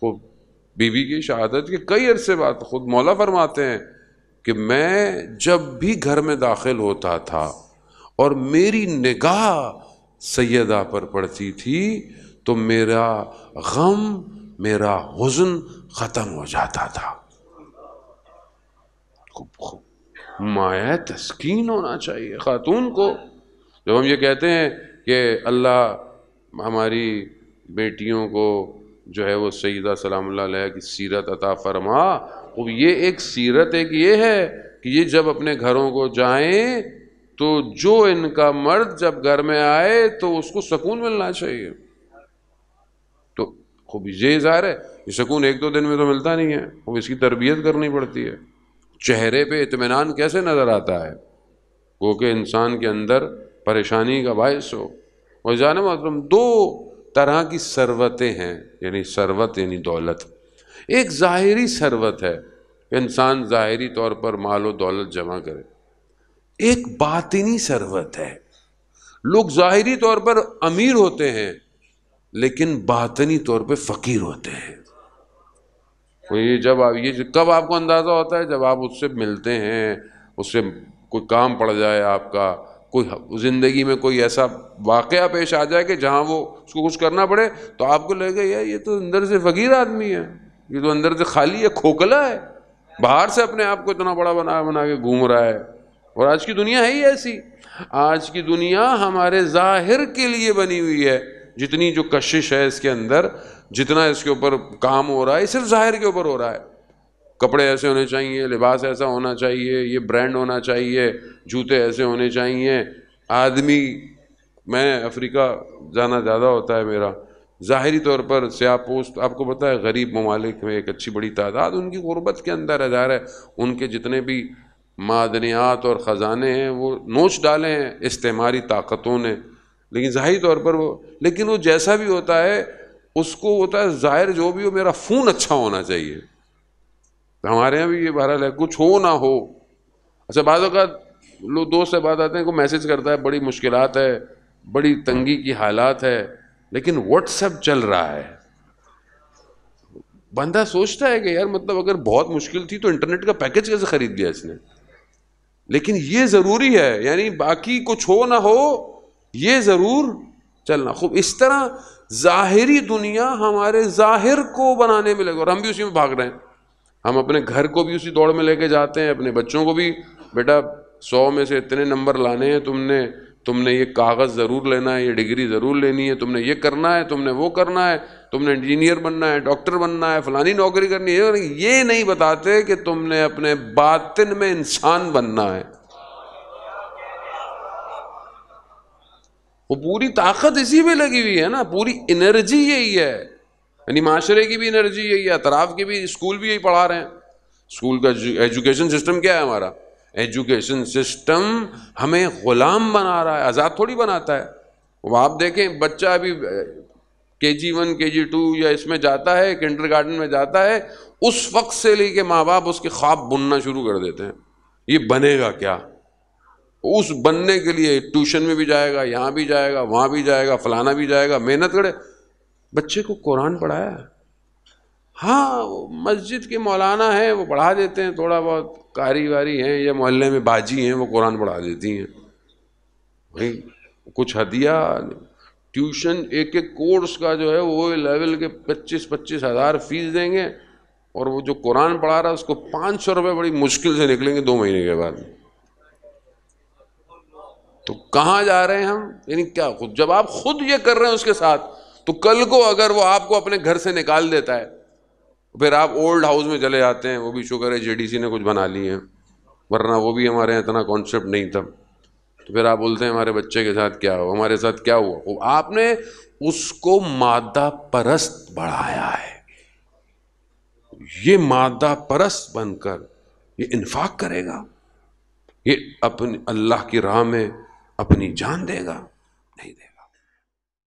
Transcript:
खुद बीवी की शहादत के कई अरसे बाद खुद मौला फरमाते हैं कि मैं जब भी घर में दाखिल होता था और मेरी निगाह सैदा पर पड़ती थी तो मेरा गम मेरा हुजन ख़त्म हो जाता था माया तस्कीन होना चाहिए ख़ातून को जब हम ये कहते हैं कि अल्लाह हमारी बेटियों को जो है वो सईदा सलाम की सीरत अता फरमा अब ये एक सीरत एक ये है कि ये जब अपने घरों को जाएं तो जो इनका मर्द जब घर में आए तो उसको सुकून मिलना चाहिए तो खूब ये इजहार है ये सुकून एक दो दिन में तो मिलता नहीं है खूब इसकी तरबियत करनी पड़ती है चेहरे पे इतमान कैसे नज़र आता है वो कि इंसान के अंदर परेशानी का बायस हो और जाना मतलब दो तरह की सरवतें हैं यानी सरवत यानी दौलत एक ज़ाहरी सरवत है इंसान ज़ाहरी तौर पर माल और दौलत जमा करे एक बातिनी सरवत है लोग ज़ाहरी तौर पर अमीर होते हैं लेकिन बातनी तौर पर फ़कीर होते हैं तो ये जब आप ये कब आपको अंदाज़ा होता है जब आप उससे मिलते हैं उससे कोई काम पड़ जाए आपका कोई ज़िंदगी में कोई ऐसा वाक़ पेश आ जाए कि जहाँ वो उसको कुछ करना पड़े तो आपको लगेगा यार ये तो अंदर से फ़कीर आदमी है ये तो अंदर से खाली है खोखला है बाहर से अपने आप को इतना बड़ा बना बना के घूम रहा है और आज की दुनिया है ही ऐसी आज की दुनिया हमारे जाहिर के लिए बनी हुई है जितनी जो कशिश है इसके अंदर जितना इसके ऊपर काम हो रहा है सिर्फ जाहिर के ऊपर हो रहा है कपड़े ऐसे होने चाहिए लिबास ऐसा होना चाहिए ये ब्रांड होना चाहिए जूते ऐसे होने चाहिए आदमी मैं अफ्रीका जाना ज़्यादा होता है मेरा ज़ाहरी तौर पर स्या पोस्ट आपको पता है गरीब ममालिक में एक अच्छी बड़ी तादाद उनकी गुरबत के अंदर हज़ार है उनके जितने भी मादनियात और ख़जाने हैं वो नोच डाले हैं इस्तेमारी ताकतों ने लेकिन ज़ाहरी तौर पर वो लेकिन वो जैसा भी होता है उसको होता है ज़ाहिर जो भी हो मेरा फ़ोन अच्छा होना चाहिए तो हमारे यहाँ भी ये बहरहाल है कुछ हो ना हो अच्छा बाद लोग दोस्त से बात आते हैं को मैसेज करता है बड़ी मुश्किल है बड़ी तंगी की हालात है लेकिन व्हाट्सएप चल रहा है बंदा सोचता है कि यार मतलब अगर बहुत मुश्किल थी तो इंटरनेट का पैकेज कैसे खरीद लिया इसने लेकिन ये ज़रूरी है यानी बाकी कुछ हो ना हो ये ज़रूर चलना खूब इस तरह ज़ाहरी दुनिया हमारे ज़ाहिर को बनाने में लगे और हम भी उसी में भाग रहे हैं हम अपने घर को भी उसी दौड़ में लेके जाते हैं अपने बच्चों को भी बेटा सौ में से इतने नंबर लाने हैं तुमने तुमने ये कागज़ ज़रूर लेना है ये डिग्री ज़रूर लेनी है तुमने ये करना है तुमने वो करना है तुमने इंजीनियर बनना है डॉक्टर बनना है फलानी नौकरी करनी है ये नहीं बताते कि तुमने अपने बातिन में इंसान बनना है वो पूरी ताकत इसी में लगी हुई है ना पूरी एनर्जी यही है यानी माशरे की भी एनर्जी यही है अतराफ की भी स्कूल भी यही पढ़ा रहे हैं स्कूल का एजुकेशन सिस्टम क्या है हमारा एजुकेशन सिस्टम हमें ग़ुलाम बना रहा है आज़ाद थोड़ी बनाता है वो आप देखें बच्चा अभी के जी वन के जी टू या इसमें जाता है किंडर गार्डन में जाता है उस वक्त से ले लेके माँ बाप उसके ख्वाब बुनना शुरू कर देते हैं ये बनेगा क्या उस बनने के लिए ट्यूशन में भी जाएगा यहाँ भी जाएगा वहाँ भी जाएगा फलाना भी जाएगा मेहनत करे बच्चे को कुरान पढ़ाया हाँ मस्जिद के मौलाना हैं वो पढ़ा देते हैं थोड़ा बहुत कारी वारी हैं या मोहल्ले में बाजी हैं वो कुरान पढ़ा देती हैं भाई कुछ हदिया ट्यूशन एक एक कोर्स का जो है वो लेवल के पच्चीस पच्चीस हज़ार फीस देंगे और वो जो कुरान पढ़ा रहा है उसको पाँच सौ रुपये बड़ी मुश्किल से निकलेंगे दो महीने के बाद तो कहाँ जा रहे हैं हम यानी क्या खुद जब आप खुद ये कर रहे हैं उसके साथ तो कल को अगर वो आपको अपने घर से निकाल देता है फिर आप ओल्ड हाउस में चले जाते हैं वो भी शुक्र है जेडीसी ने कुछ बना लिए हैं वरना वो भी हमारे यहाँ इतना कॉन्सेप्ट नहीं था तो फिर आप बोलते हैं हमारे बच्चे के साथ क्या हुआ हमारे साथ क्या हुआ वो आपने उसको मादा परस्त बढ़ाया है ये मादा परस्त बनकर ये इन्फाक करेगा ये अपने अल्लाह की राह में अपनी जान देगा नहीं देगा